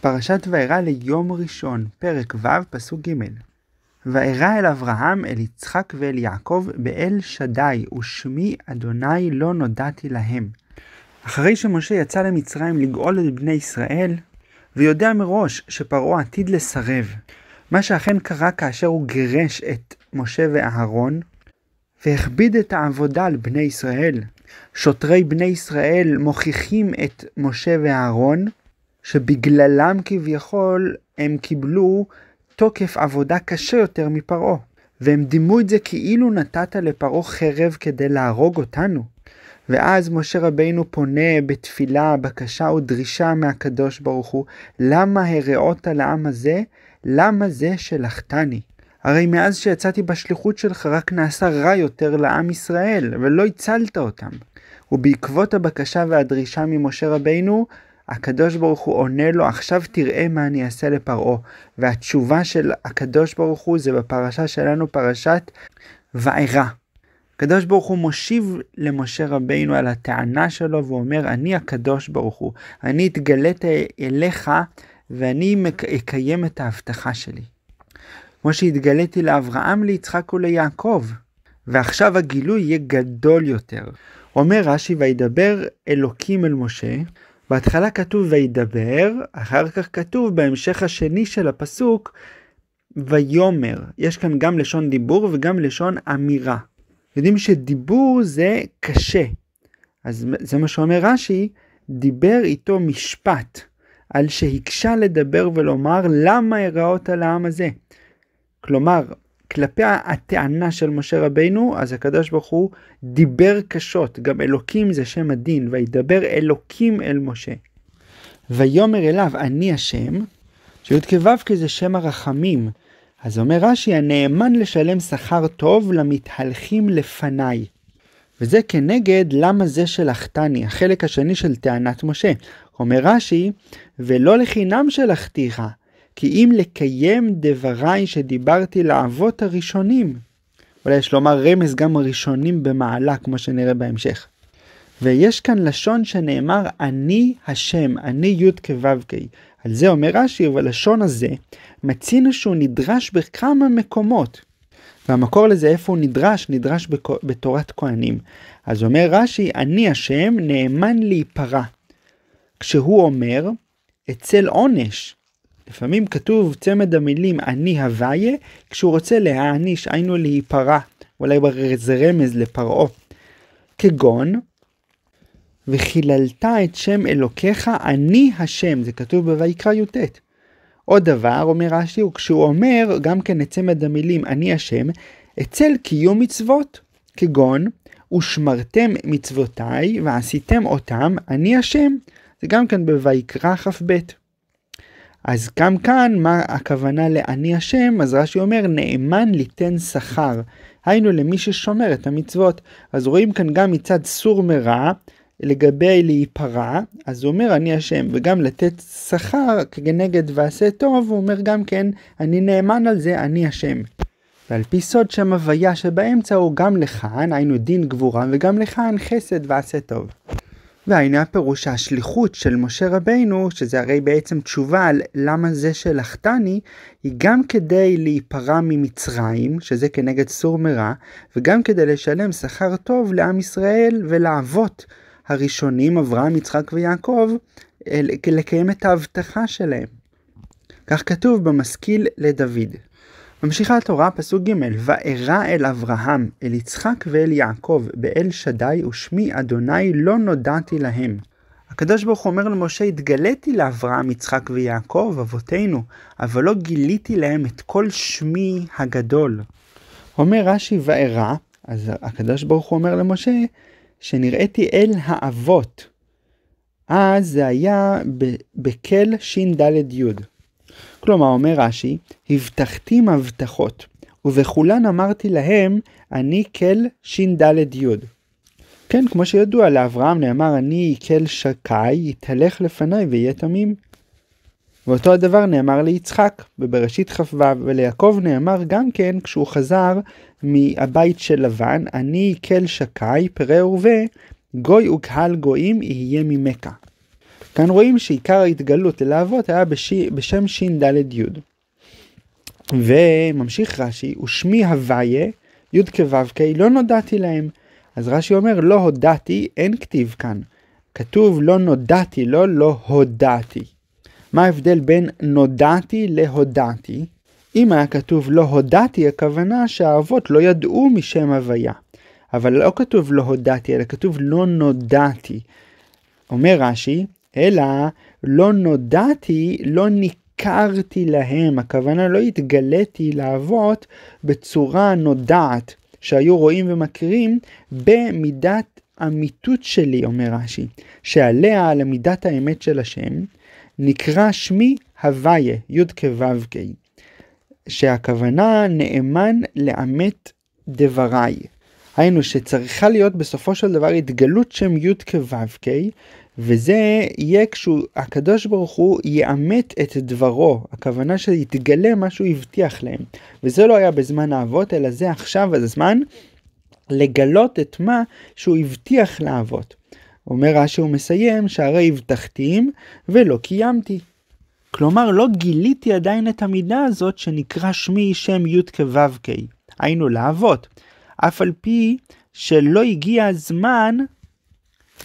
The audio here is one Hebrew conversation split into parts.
פרשת וארא ליום ראשון, פרק ו', פסוק ג' וארא אל אברהם, אל יצחק ואל יעקב, באל שדי, ושמי אדוני לא נודעתי להם. אחרי שמשה יצא למצרים לגאול את בני ישראל, ויודע מראש שפרעה עתיד לסרב, מה שאכן קרה כאשר הוא גירש את משה ואהרון, והכביד את העבודה על בני ישראל. שוטרי בני ישראל מוכיחים את משה ואהרון, שבגללם כביכול הם קיבלו תוקף עבודה קשה יותר מפרעה. והם דימו את זה כאילו נתת לפרעה חרב כדי להרוג אותנו. ואז משה רבינו פונה בתפילה, בקשה או דרישה מהקדוש ברוך הוא, למה הרעות לעם הזה? למה זה שלחתני? הרי מאז שיצאתי בשליחות שלך רק נעשה רע יותר לעם ישראל, ולא הצלת אותם. ובעקבות הבקשה והדרישה ממשה רבינו, הקדוש ברוך הוא עונה לו, עכשיו תראה מה אני אעשה לפרעה. והתשובה של הקדוש ברוך הוא זה בפרשה שלנו, פרשת וארא. הקדוש ברוך הוא מושיב למשה רבינו על הטענה שלו ואומר, אני הקדוש ברוך הוא, אני התגלית אליך ואני אקיים את ההבטחה שלי. כמו שהתגליתי לאברהם, ליצחק וליעקב. ועכשיו הגילוי יהיה גדול יותר. אומר רש"י, וידבר אלוקים אל משה, בהתחלה כתוב וידבר, אחר כך כתוב בהמשך השני של הפסוק ויאמר. יש כאן גם לשון דיבור וגם לשון אמירה. יודעים שדיבור זה קשה. אז זה מה שאומר רש"י, דיבר איתו משפט על שהקשה לדבר ולומר למה הראות על העם הזה. כלומר, כלפי הטענה של משה רבינו, אז הקדוש ברוך הוא דיבר קשות, גם אלוקים זה שם הדין, וידבר אלוקים אל משה. ויאמר אליו, אני השם, שי"ו זה שם הרחמים. אז אומר רש"י, הנאמן לשלם שכר טוב למתהלכים לפניי. וזה כנגד למה זה שלחתני, החלק השני של טענת משה. אומר רש"י, ולא לחינם שלחתיך. כי אם לקיים דבריי שדיברתי לאבות הראשונים. אולי יש לומר רמז גם הראשונים במעלה, כמו שנראה בהמשך. ויש כאן לשון שנאמר אני השם, אני י' כו' כ'. על זה אומר רש"י, ובלשון הזה מצינו שהוא נדרש בכמה מקומות. והמקור לזה איפה הוא נדרש? נדרש בקו, בתורת כהנים. אז אומר רש"י, אני השם נאמן להיפרע. כשהוא אומר, אצל עונש, לפעמים כתוב צמד המילים אני הוויה, כשהוא רוצה להעניש, היינו להיפרע, אולי זה רמז לפרעה. כגון, וחיללת את שם אלוקיך, אני השם, זה כתוב בויקרא י"ט. עוד דבר, אומר רש"י, כשהוא אומר גם כן את צמד המילים אני השם, אצל קיום מצוות, כגון ושמרתם מצוותיי ועשיתם אותם, אני השם. זה גם כן בויקרא כ"ב. אז גם כאן, מה הכוונה לאני השם? אז רש"י אומר, נאמן ליתן שכר. היינו למי ששומר את המצוות. אז רואים כאן גם מצד סור מרע, לגבי להיפרע, אז הוא אומר אני השם, וגם לתת שכר כנגד ועשה טוב, הוא אומר גם כן, אני נאמן על זה, אני השם. ועל פי סוד שם הוויה שבאמצע הוא גם לכאן, היינו דין גבורה, וגם לכאן חסד ועשה טוב. והנה הפירוש שהשליחות של משה רבינו, שזה הרי בעצם תשובה על למה זה שלחתני, היא גם כדי להיפרע ממצרים, שזה כנגד סור מרע, וגם כדי לשלם שכר טוב לעם ישראל ולאבות הראשונים, אברהם, יצחק ויעקב, לקיים את ההבטחה שלהם. כך כתוב במשכיל לדוד. ממשיכה התורה, פסוק ג' וארא אל אברהם, אל יצחק ואל יעקב, באל שדי ושמי אדוני לא נודעתי להם. הקדוש ברוך הוא אומר למשה, התגליתי לאברהם, יצחק ויעקב, אבותינו, אבל לא גיליתי להם את כל שמי הגדול. אומר רש"י וארא, אז הקדוש ברוך הוא אומר למשה, שנראיתי אל האבות. אז זה היה בקל ש"ד י'. כלומר, אומר רש"י, הבטחתים הבטחות, ובכולן אמרתי להם, אני כל ש"ד-י. כן, כמו שידוע, לאברהם נאמר, אני כל שקי, יתהלך לפניי ויהיה תמים. ואותו הדבר נאמר ליצחק בבראשית כ"ו, וליעקב נאמר גם כן כשהוא חזר מהבית של לבן, אני כל שקי, פרא ורווה, גוי וקהל גויים יהיה ממכה. כאן רואים שעיקר ההתגלות אל האבות היה בש... בשם ש"ד י. וממשיך רש"י, ושמי הוויה, י' כו' לא נודעתי להם. אז רש"י אומר, לא הודעתי, אין כתיב כאן. כתוב לא נודעתי לא, לא הודעתי. מה ההבדל בין נודעתי להודעתי? אם היה כתוב לא הודעתי, הכוונה שהאבות לא ידעו משם הוויה. אבל לא כתוב לא הודעתי, אלא כתוב לא נודעתי. אומר רש"י, אלא לא נודעתי, לא ניכרתי להם, הכוונה לא התגליתי לאבות בצורה נודעת, שהיו רואים ומכירים במידת אמיתות שלי, אומר רש"י, שעליה, על מידת האמת של השם, נקרא שמי הוויה, י' כו' כ', שהכוונה נאמן לאמת דבריי. היינו שצריכה להיות בסופו של דבר התגלות שם י' כו' וזה יהיה כשהקדוש ברוך הוא יאמת את דברו, הכוונה שיתגלה מה שהוא הבטיח להם. וזה לא היה בזמן האבות, אלא זה עכשיו הזמן לגלות את מה שהוא הבטיח לאבות. אומר רש"י הוא מסיים, שהרי הבטחתיים ולא קיימתי. כלומר, לא גיליתי עדיין את המידה הזאת שנקרא שמי שם י' כו' היינו לאבות. אף על פי שלא הגיע הזמן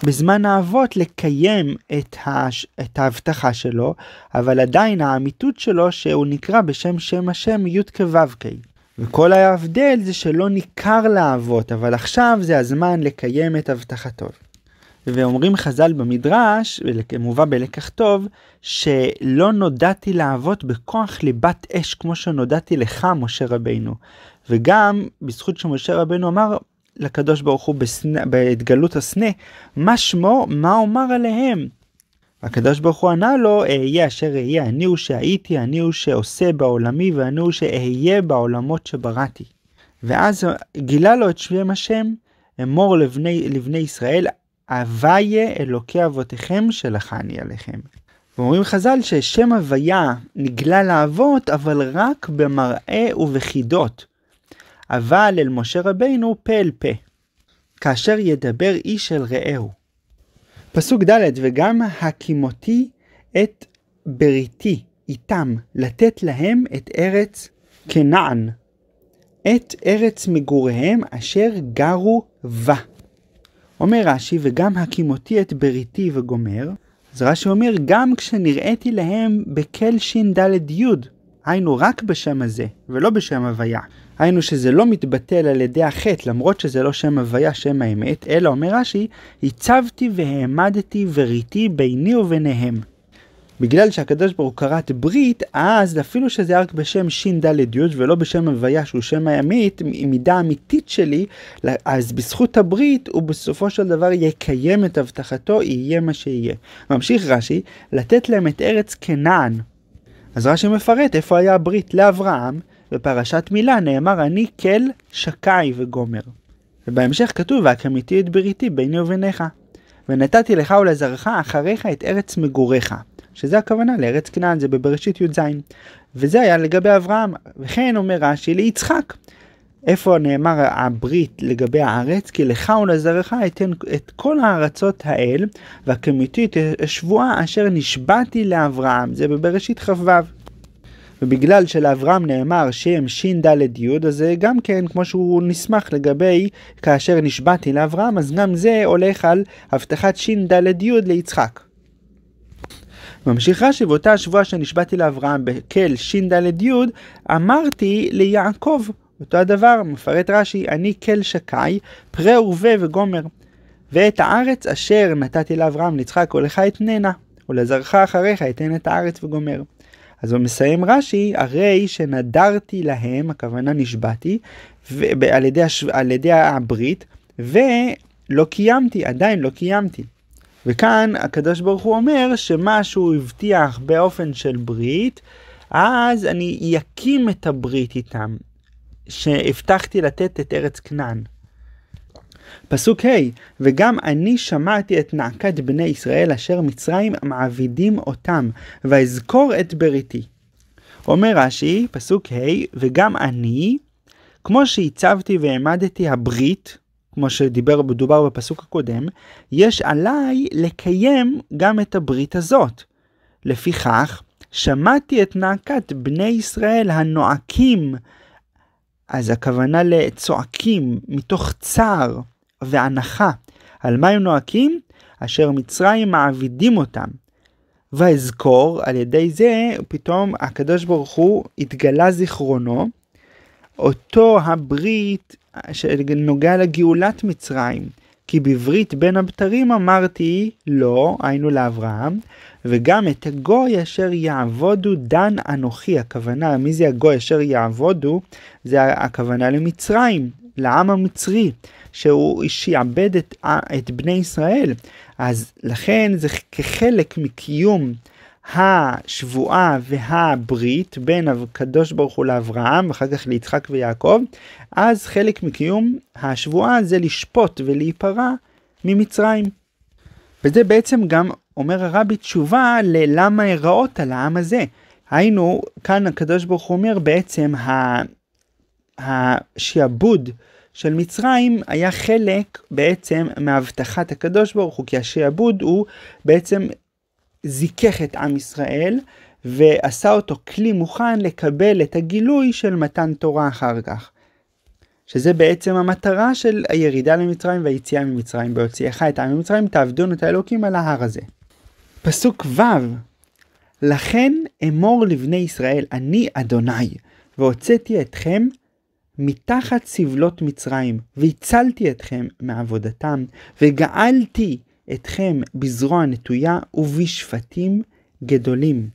בזמן האבות לקיים את, הש... את ההבטחה שלו, אבל עדיין האמיתות שלו שהוא נקרא בשם שם השם י"כ-ו"ק. וכל ההבדל זה שלא ניכר לאבות, אבל עכשיו זה הזמן לקיים את הבטחתו. ואומרים חז"ל במדרש, מובא בלקח טוב, שלא נודעתי לאבות בכוח ליבת אש כמו שנודעתי לך, משה רבינו. וגם בזכות שמשה רבינו אמר, לקדוש ברוך הוא בסנה, בהתגלות הסנה, מה שמו, מה אומר עליהם? הקדוש ברוך הוא ענה לו, אהיה אשר אהיה, אני הוא שהייתי, אני הוא שעושה בעולמי, ואני הוא שאהיה בעולמות שבראתי. ואז גילה לו את שם השם, אמור לבני, לבני ישראל, הוויה אלוקי אבותיכם שלחני עליכם. ואומרים חז"ל ששם הוויה נגלה לאבות, אבל רק במראה ובחידות. אבל אל משה רבינו פה אל פה, כאשר ידבר איש אל רעהו. פסוק ד' וגם הקימותי את בריתי איתם, לתת להם את ארץ כנען, את ארץ מגוריהם אשר גרו בה. אומר רש"י, וגם הקימותי את בריתי וגומר, אז רש"י אומר, גם כשנראיתי להם בכל ש"ד י', היינו רק בשם הזה, ולא בשם הוויה. היינו שזה לא מתבטל על ידי החטא, למרות שזה לא שם הוויה, שם האמת, אלא אומר רש"י, הצבתי והעמדתי וריתי ביני וביניהם. בגלל שהקדוש ברוך הוא כרת ברית, אז אפילו שזה רק בשם ש"ד י' ולא בשם הוויה שהוא שם הימית, מידה אמיתית שלי, אז בזכות הברית הוא בסופו של דבר יקיים את הבטחתו, יהיה מה שיהיה. ממשיך רש"י, לתת להם את ארץ כנען. אז רש"י מפרט איפה היה הברית לאברהם, בפרשת מילה נאמר אני כל, שקי וגומר. ובהמשך כתוב והקמיתי את בריתי ביני וביניך. ונתתי לך ולזרעך אחריך את ארץ מגוריך. שזה הכוונה לארץ כנען, זה בבראשית י"ז. וזה היה לגבי אברהם. וכן אומר רש"י ליצחק. איפה נאמר הברית לגבי הארץ? כי לך ולזרעך אתן את כל הארצות האל, את השבועה אשר נשבעתי לאברהם. זה בבראשית כ"ו. ובגלל שלאברהם נאמר שם דלת יוד, אז זה אה, גם כן, כמו שהוא נסמך לגבי כאשר נשבעתי לאברהם, אז גם זה הולך על הבטחת דלת יוד ליצחק. ממשיך רש"י, באותה השבועה שנשבעתי לאברהם בקל דלת יוד, אמרתי ליעקב, אותו הדבר, מפרט רש"י, אני כל שקי, פרה ורבה וגומר. ואת הארץ אשר נתתי לאברהם ליצחק ולך אתננה, ולזרעך אחריך אתן את הארץ וגומר. אז הוא מסיים רש"י, הרי שנדרתי להם, הכוונה נשבעתי, על ידי, הש... על ידי הברית, ולא קיימתי, עדיין לא קיימתי. וכאן הקדוש ברוך הוא אומר שמה שהוא הבטיח באופן של ברית, אז אני אקים את הברית איתם, שהבטחתי לתת את ארץ כנען. פסוק ה' וגם אני שמעתי את נעקת בני ישראל אשר מצרים מעבידים אותם, ואזכור את בריתי. אומר רש"י, פסוק ה' וגם אני, כמו שהצבתי והעמדתי הברית, כמו שדיבר, דובר בפסוק הקודם, יש עליי לקיים גם את הברית הזאת. לפיכך, שמעתי את נעקת בני ישראל הנועקים, אז הכוונה לצועקים מתוך צער, ואנחה על מה הם נוהקים אשר מצרים מעבידים אותם. ואזכור על ידי זה פתאום הקדוש ברוך הוא התגלה זיכרונו אותו הברית שנוגע לגאולת מצרים כי בברית בין הבתרים אמרתי לא היינו לאברהם וגם את הגוי אשר יעבודו דן אנוכי הכוונה מי זה הגוי אשר יעבודו זה הכוונה למצרים לעם המצרי שהוא שיעבד את, את בני ישראל. אז לכן זה כחלק מקיום השבועה והברית בין הקדוש ברוך הוא לאברהם ואחר כך ליצחק ויעקב, אז חלק מקיום השבועה זה לשפוט ולהיפרע ממצרים. וזה בעצם גם אומר הרבי תשובה ללמה הרעות על העם הזה. היינו, כאן הקדוש ברוך הוא אומר בעצם, השעבוד של מצרים היה חלק בעצם מהבטחת הקדוש ברוך הוא, כי השעבוד הוא בעצם זיכך את עם ישראל ועשה אותו כלי מוכן לקבל את הגילוי של מתן תורה אחר כך. שזה בעצם המטרה של הירידה למצרים והיציאה ממצרים, בהוציאך את עם ממצרים תעבדונו את האלוקים על ההר הזה. פסוק ו' לכן אמור לבני ישראל, אני אדוני, והוצאתי אתכם מתחת סבלות מצרים, והצלתי אתכם מעבודתם, וגאלתי אתכם בזרוע נטויה ובשפטים גדולים.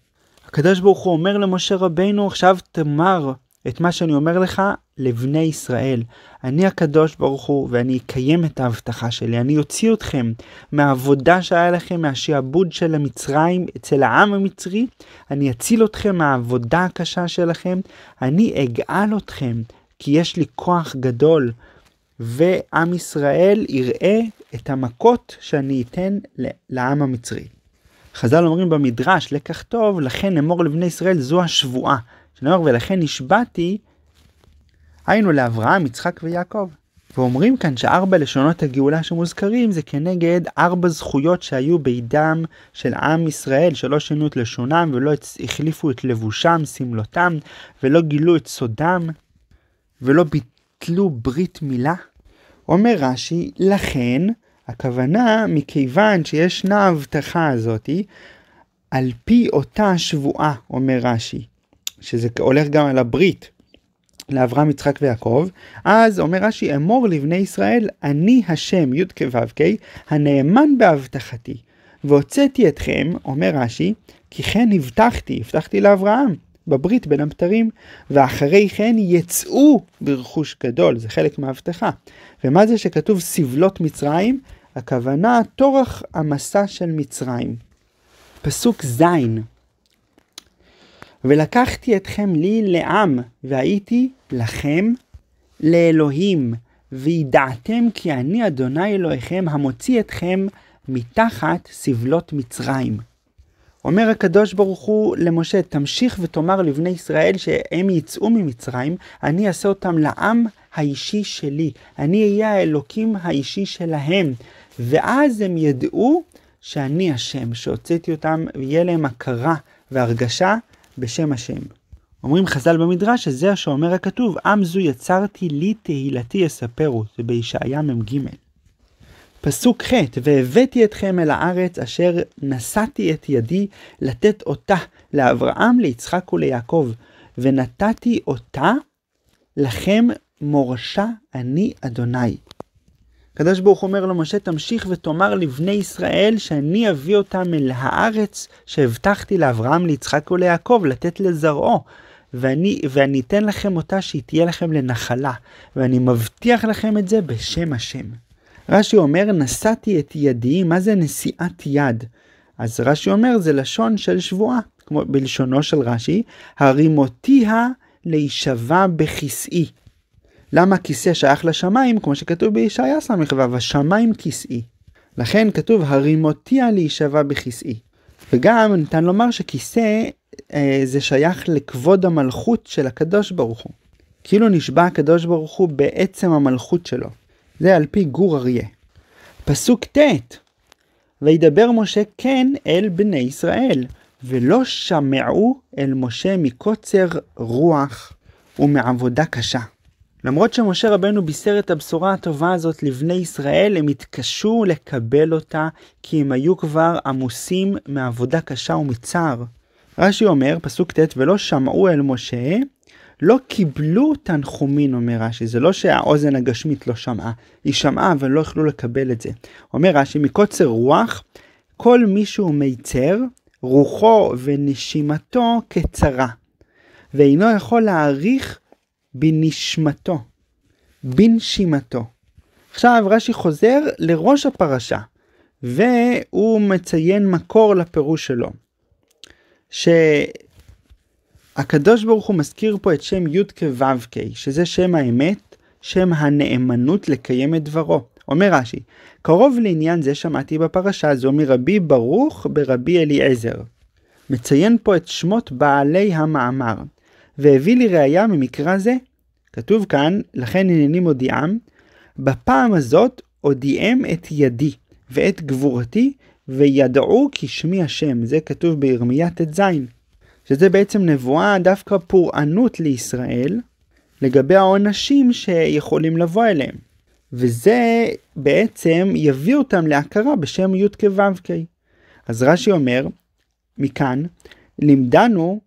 הקדוש ברוך הוא אומר למשה רבינו, עכשיו תאמר את מה שאני אומר לך לבני ישראל. אני הקדוש ברוך הוא ואני אקיים את ההבטחה שלי. אני אוציא אתכם מהעבודה שהיה לכם, מהשעבוד של המצרים אצל העם המצרי. אני אציל אתכם מהעבודה הקשה שלכם. אני אגאל אתכם כי יש לי כוח גדול, ועם ישראל יראה את המכות שאני אתן לעם המצרי. חז"ל אומרים במדרש, לקח טוב, לכן אמור לבני ישראל זו השבועה. שנאמר, ולכן נשבעתי, היינו לאברהם, יצחק ויעקב. ואומרים כאן שארבע לשונות הגאולה שמוזכרים זה כנגד ארבע זכויות שהיו בידם של עם ישראל שלא שינו את לשונם ולא החליפו את לבושם, שמלותם, ולא גילו את סודם. ולא ביטלו ברית מילה? אומר רש"י, לכן, הכוונה, מכיוון שישנה ההבטחה הזאתי, על פי אותה שבועה, אומר רש"י, שזה הולך גם על הברית, לאברהם, יצחק ויעקב, אז אומר רש"י, אמור לבני ישראל, אני השם, י"ק ו"ק, הנאמן בהבטחתי, והוצאתי אתכם, אומר רש"י, כי כן הבטחתי, הבטחתי לאברהם, בברית בין הבתרים, ואחרי כן יצאו ברכוש גדול, זה חלק מההבטחה. ומה זה שכתוב סבלות מצרים? הכוונה טורח המסע של מצרים. פסוק ז' ולקחתי אתכם לי לעם, והייתי לכם לאלוהים, וידעתם כי אני אדוני אלוהיכם המוציא אתכם מתחת סבלות מצרים. אומר הקדוש ברוך הוא למשה, תמשיך ותאמר לבני ישראל שהם יצאו ממצרים, אני אעשה אותם לעם האישי שלי, אני אהיה האלוקים האישי שלהם, ואז הם ידעו שאני השם, שהוצאתי אותם, ויהיה להם הכרה והרגשה בשם השם. אומרים חז"ל במדרש שזה שאומר הכתוב, עם זו יצרתי לי תהילתי יספרו, זה בישעיה מ"ג. פסוק ח' והבאתי אתכם אל הארץ אשר נשאתי את ידי לתת אותה לאברהם, ליצחק וליעקב, ונתתי אותה לכם מורשה אני אדוני. הקדוש ברוך אומר למשה, תמשיך ותאמר לבני ישראל שאני אביא אותם אל הארץ שהבטחתי לאברהם, ליצחק וליעקב, לתת לזרעו. ואני, ואני אתן לכם אותה שהיא תהיה לכם לנחלה, ואני מבטיח לכם את זה בשם השם. רש"י אומר, נשאתי את ידי, מה זה נשיאת יד? אז רש"י אומר, זה לשון של שבועה, כמו בלשונו של רש"י, הרימותיה להישבע בכסאי. למה כיסא שייך לשמיים, כמו שכתוב בישעיה ס"ו, השמיים כסאי. לכן כתוב הרימותיה להישבע בכסאי. וגם ניתן לומר שכיסא אה, זה שייך לכבוד המלכות של הקדוש ברוך הוא. כאילו נשבע הקדוש ברוך הוא בעצם המלכות שלו. זה על פי גור אריה. פסוק ט' וידבר משה כן אל בני ישראל, ולא שמעו אל משה מקוצר רוח ומעבודה קשה. למרות שמשה רבנו בישר את הבשורה הטובה הזאת לבני ישראל, הם התקשו לקבל אותה, כי הם היו כבר עמוסים מעבודה קשה ומצער. רש"י אומר, פסוק ט', ולא שמעו אל משה, לא קיבלו תנחומין, אומר רש"י, זה לא שהאוזן הגשמית לא שמעה, היא שמעה אבל לא יכלו לקבל את זה. אומר רש"י, מקוצר רוח, כל מי שהוא מיצר, רוחו ונשימתו קצרה, ואינו יכול להעריך בנשמתו, בנשימתו. עכשיו רש"י חוזר לראש הפרשה, והוא מציין מקור לפירוש שלו. ש... הקדוש ברוך הוא מזכיר פה את שם י' כו' שזה שם האמת, שם הנאמנות לקיים את דברו. אומר רש"י, קרוב לעניין זה שמעתי בפרשה הזו מרבי ברוך ברבי אליעזר. מציין פה את שמות בעלי המאמר, והביא לי ראייה ממקרא זה. כתוב כאן, לכן הנני מודיעם, בפעם הזאת הודיעם את ידי ואת גבורתי, וידעו כי שמי השם, זה כתוב בירמיה ט"ז. שזה בעצם נבואה דווקא פורענות לישראל לגבי העונשים שיכולים לבוא אליהם. וזה בעצם יביא אותם להכרה בשם י' כו' כ'. אז רש"י אומר, מכאן, לימדנו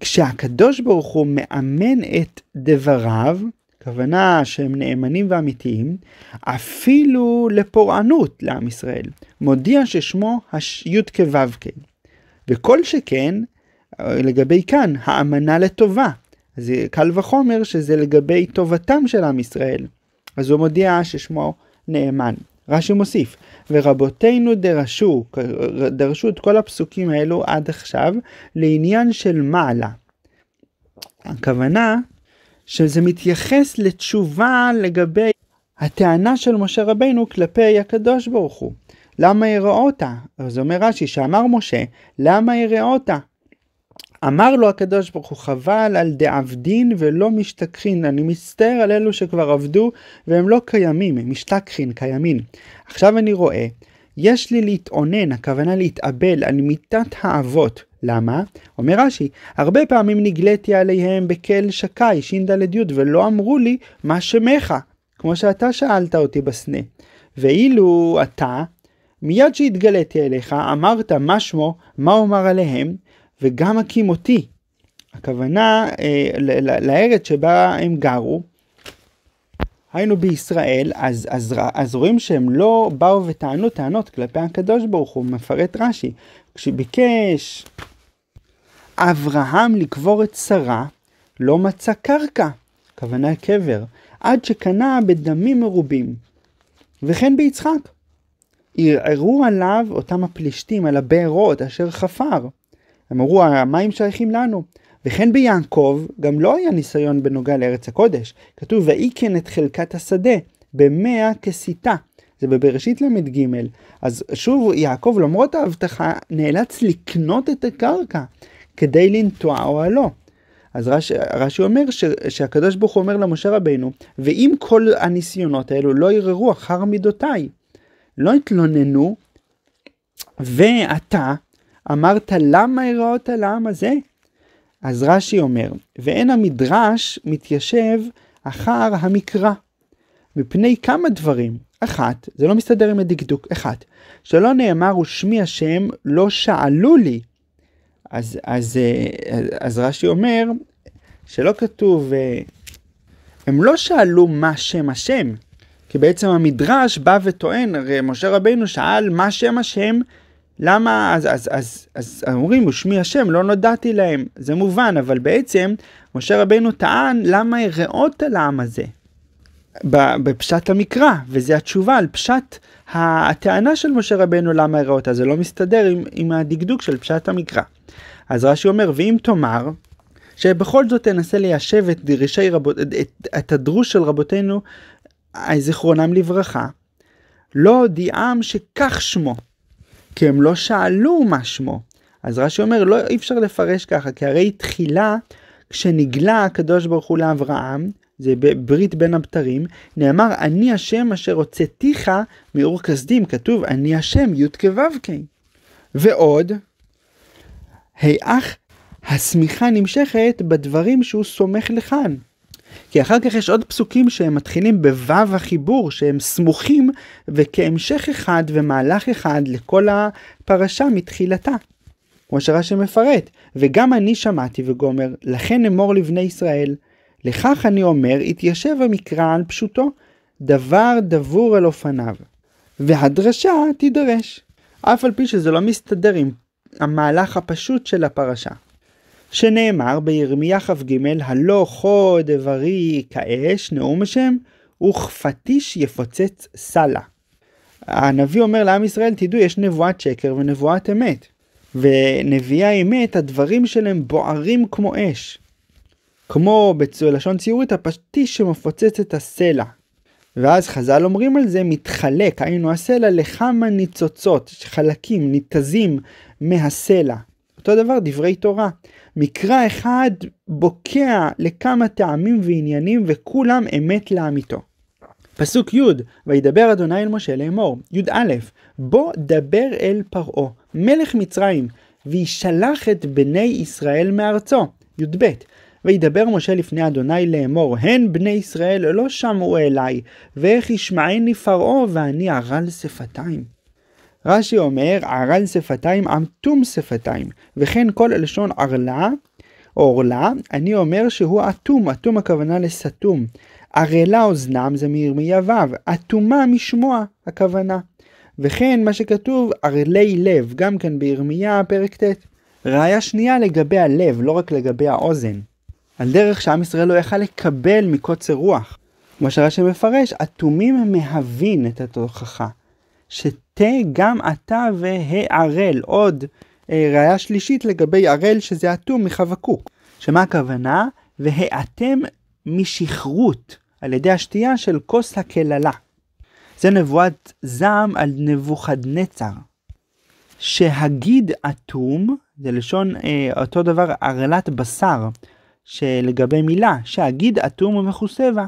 כשהקדוש ברוך הוא מאמן את דבריו, כוונה שהם נאמנים ואמיתיים, אפילו לפורענות לעם ישראל, מודיע ששמו הש... י' כו' כ'. וכל שכן אה, לגבי כאן האמנה לטובה. אז אה, קל וחומר שזה לגבי טובתם של עם ישראל. אז הוא מודיע ששמו נאמן. רש"י מוסיף, ורבותינו דרשו, אה, דרשו את כל הפסוקים האלו עד עכשיו, לעניין של מעלה. הכוונה שזה מתייחס לתשובה לגבי הטענה של משה רבינו כלפי הקדוש ברוך הוא. למה יראה אותה? אז אומר רש"י, שאמר משה, למה יראה אותה? אמר לו הקדוש ברוך הוא, חבל על דעבדין ולא משתכחין, אני מצטער על אלו שכבר עבדו והם לא קיימים, הם משתכחין, קיימים. עכשיו אני רואה, יש לי להתאונן, הכוונה להתאבל על מיתת האבות. למה? אומר רש"י, הרבה פעמים נגליתי עליהם בקל שקי, ש"ד י, ולא אמרו לי מה שמך, כמו שאתה שאלת אותי בסנה. ואילו אתה, מיד שהתגליתי אליך, אמרת מה שמו, מה אומר עליהם, וגם הקים אותי. הכוונה אה, לארץ שבה הם גרו, היינו בישראל, אז, אז, אז רואים שהם לא באו וטענו טענות כלפי הקדוש ברוך הוא, מפרט רש"י. כשביקש אברהם לקבור את שרה, לא מצא קרקע, כוונה קבר, עד שקנה בדמים מרובים. וכן ביצחק, ערערו עליו אותם הפלישתים על הבארות אשר חפר. הם אמרו המים שייכים לנו. וכן ביעקב גם לא היה ניסיון בנוגע לארץ הקודש. כתוב ויקן כן את חלקת השדה במאה כסיתה. זה בבראשית ל"ג. אז שוב יעקב למרות ההבטחה נאלץ לקנות את הקרקע כדי לנטוע אוהלו. אז רש"י רש אומר ש, שהקדוש ברוך הוא אומר למשה רבינו ואם כל הניסיונות האלו לא ערערו אחר מידותיי לא התלוננו, ואתה אמרת למה הראות לעם הזה? אז רש"י אומר, ואין המדרש מתיישב אחר המקרא, מפני כמה דברים. אחת, זה לא מסתדר עם הדקדוק, אחת, שלא נאמר ושמי השם לא שאלו לי. אז, אז, אז, אז רש"י אומר, שלא כתוב, הם לא שאלו מה שם השם, כי בעצם המדרש בא וטוען, הרי משה רבינו שאל מה שם השם, למה, אז, אז, אז, אז אז אומרים, הוא שמי השם, לא נודעתי להם. זה מובן, אבל בעצם, משה רבינו טען, למה הראות על העם הזה? בפשט המקרא, וזו התשובה על פשט הטענה של משה רבנו למה הראות, אז זה לא מסתדר עם, עם הדקדוק של פשט המקרא. אז רש"י אומר, ואם תאמר, שבכל זאת תנסה ליישב את, דרישי רבות, את, את הדרוש של רבותינו אה, זיכרונם לברכה, לא הודיעם שכך שמו, כי הם לא שאלו מה שמו. אז רש"י אומר, לא אי אפשר לפרש ככה, כי הרי תחילה, כשנגלה הקדוש ברוך הוא לאברהם, זה ברית בין הבתרים, נאמר אני השם אשר הוצאתיך מאור כסדים, כתוב אני השם י"ק ועוד, היאך השמיכה נמשכת בדברים שהוא סומך לכאן. כי אחר כך יש עוד פסוקים שהם מתחילים בו"ו החיבור, שהם סמוכים וכהמשך אחד ומהלך אחד לכל הפרשה מתחילתה. כמו שרש"י מפרט, וגם אני שמעתי וגומר, לכן אמור לבני ישראל, לכך אני אומר, התיישב המקרא על פשוטו, דבר דבור על אופניו, והדרשה תידרש, אף על פי שזה לא מסתדר עם המהלך הפשוט של הפרשה. שנאמר בירמיה כ"ג הלא חוד דברי כאש נאום השם וכפטיש יפוצץ סלה. הנביא אומר לעם ישראל תדעו יש נבואת שקר ונבואת אמת ונביאי האמת הדברים שלהם בוערים כמו אש. כמו בלשון ציורית הפטיש שמפוצץ את הסלע. ואז חז"ל אומרים על זה מתחלק היינו הסלע לכמה ניצוצות חלקים ניתזים מהסלע. אותו דבר דברי תורה. מקרא אחד בוקע לכמה טעמים ועניינים וכולם אמת לאמיתו. פסוק י' וידבר אדוני אל משה לאמור י"א בוא דבר אל פרעה מלך מצרים וישלח את בני ישראל מארצו י"ב וידבר משה לפני אדוני לאמור הן בני ישראל לא שמעו אלי ואיך ישמעני פרעה ואני ערל שפתיים רש"י אומר ערל שפתיים עמתום שפתיים וכן כל לשון ערלה או עורלה אני אומר שהוא אטום אטום הכוונה לסתום ערלה אוזנם זה מירמיה ו' אטומה משמוע הכוונה וכן מה שכתוב ערלי לב גם כן בירמיה פרק ט' ראיה שנייה לגבי הלב לא רק לגבי האוזן על דרך שעם ישראל לא יכל לקבל מקוצר רוח כמו שרש"י מפרש אטומים מהווין את התוכחה. ש... תה גם אתה והערל. עוד אה, ראיה שלישית לגבי ערל שזה אטום מחבקוק. שמה הכוונה? והאטם משכרות על ידי השתייה של כוס הקללה. זה נבואת זעם על נבוכדנצר. שהגיד אטום, זה לשון אה, אותו דבר ערלת בשר, שלגבי מילה, שהגיד אטום ומכוסה בה.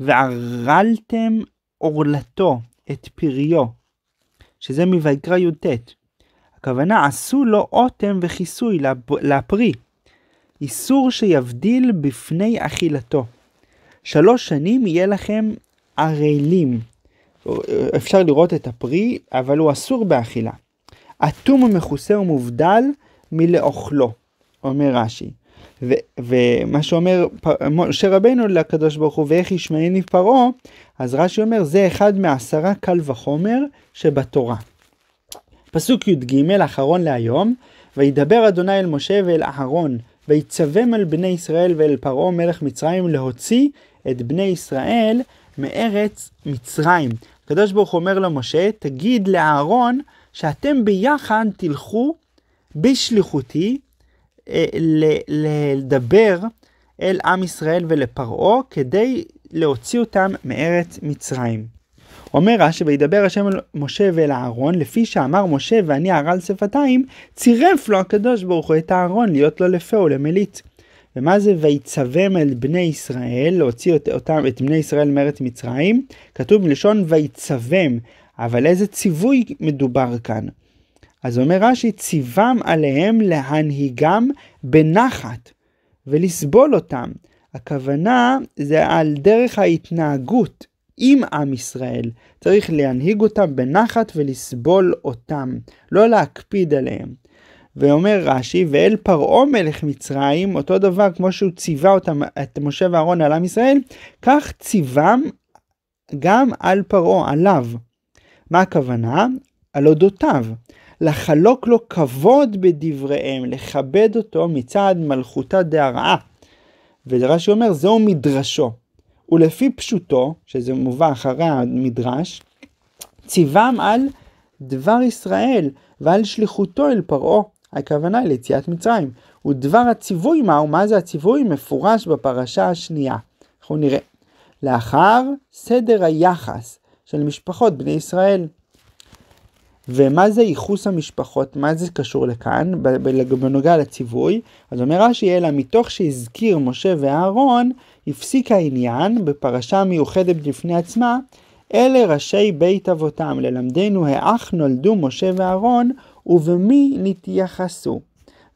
וערלתם עורלתו, את פריו, שזה מויקרא י"ט. הכוונה עשו לו אוטם וכיסוי לפרי, איסור שיבדיל בפני אכילתו. שלוש שנים יהיה לכם ערלים. אפשר לראות את הפרי, אבל הוא אסור באכילה. אטום ומכוסה ומובדל מלאוכלו, אומר רש"י. ו, ומה שאומר משה רבנו לקדוש ברוך הוא, ואיך ישמעני פרעה, אז רש"י אומר, זה אחד מעשרה קל וחומר שבתורה. פסוק י"ג, אחרון להיום, וידבר אדוני אל משה ואל אהרון, ויצווים אל בני ישראל ואל פרעה מלך מצרים להוציא את בני ישראל מארץ מצרים. הקדוש ברוך הוא אומר למשה, תגיד לאהרון שאתם ביחד תלכו בשליחותי אה, לדבר אל עם ישראל ולפרעה כדי להוציא אותם מארץ מצרים. אומר רש"י, וידבר השם אל משה ואל אהרון, לפי שאמר משה ואני אערל שפתיים, צירף לו הקדוש ברוך הוא את אהרון להיות לו לפה ולמליץ. ומה זה ויצווים אל בני ישראל, להוציא אותם, את בני ישראל מארץ מצרים? כתוב בלשון ויצווים, אבל איזה ציווי מדובר כאן? אז אומר רש"י, ציוום עליהם להנהיגם בנחת ולסבול אותם. הכוונה זה על דרך ההתנהגות עם עם ישראל. צריך להנהיג אותם בנחת ולסבול אותם, לא להקפיד עליהם. ואומר רש"י, ואל פרעה מלך מצרים, אותו דבר כמו שהוא ציווה אותם, את משה ואהרון על עם ישראל, כך ציוום גם על פרעה, עליו. מה הכוונה? על אודותיו. לחלוק לו כבוד בדבריהם, לכבד אותו מצד מלכותה דהרעה. ורש"י אומר, זהו מדרשו. ולפי פשוטו, שזה מובא אחרי המדרש, ציוום על דבר ישראל ועל שליחותו אל פרעה. הכוונה ליציאת מצרים. ודבר הציווי מהו, מה זה הציווי? מפורש בפרשה השנייה. אנחנו נראה. לאחר סדר היחס של משפחות בני ישראל. ומה זה ייחוס המשפחות, מה זה קשור לכאן, בנוגע לציווי? אז אומר רש"י, אלא מתוך שהזכיר משה ואהרון, הפסיק העניין בפרשה מיוחדת בפני עצמה, אלה ראשי בית אבותם, ללמדנו האח נולדו משה ואהרון, ובמי נתייחסו.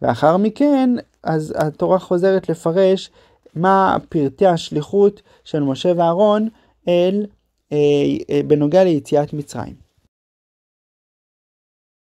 ואחר מכן, אז התורה חוזרת לפרש מה פרטי השליחות של משה ואהרון אל, אה, אה, בנוגע ליציאת מצרים.